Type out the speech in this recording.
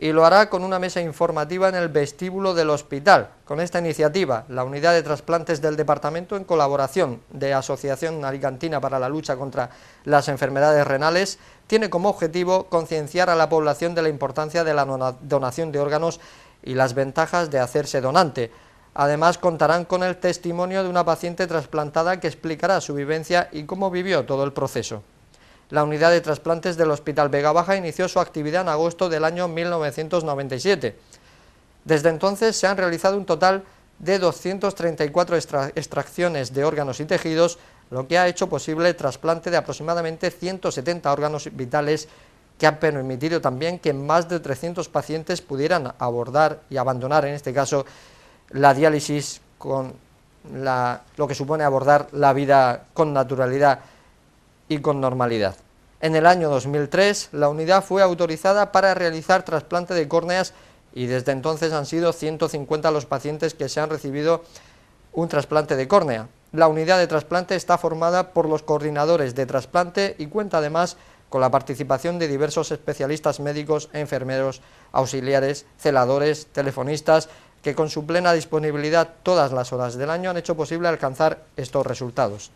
y lo hará con una mesa informativa en el vestíbulo del hospital. Con esta iniciativa, la Unidad de Trasplantes del Departamento, en colaboración de Asociación Alicantina para la Lucha contra las Enfermedades Renales, tiene como objetivo concienciar a la población de la importancia de la donación de órganos y las ventajas de hacerse donante. Además contarán con el testimonio de una paciente trasplantada que explicará su vivencia y cómo vivió todo el proceso. La unidad de trasplantes del Hospital Vega Baja inició su actividad en agosto del año 1997. Desde entonces se han realizado un total de 234 extracciones de órganos y tejidos, lo que ha hecho posible el trasplante de aproximadamente 170 órganos vitales que han permitido también que más de 300 pacientes pudieran abordar y abandonar, en este caso, la diálisis con lo que supone abordar la vida con naturalidad y con normalidad. En el año 2003, la unidad fue autorizada para realizar trasplante de córneas y desde entonces han sido 150 los pacientes que se han recibido un trasplante de córnea. La unidad de trasplante está formada por los coordinadores de trasplante y cuenta además con la participación de diversos especialistas médicos, enfermeros, auxiliares, celadores, telefonistas, que con su plena disponibilidad todas las horas del año han hecho posible alcanzar estos resultados.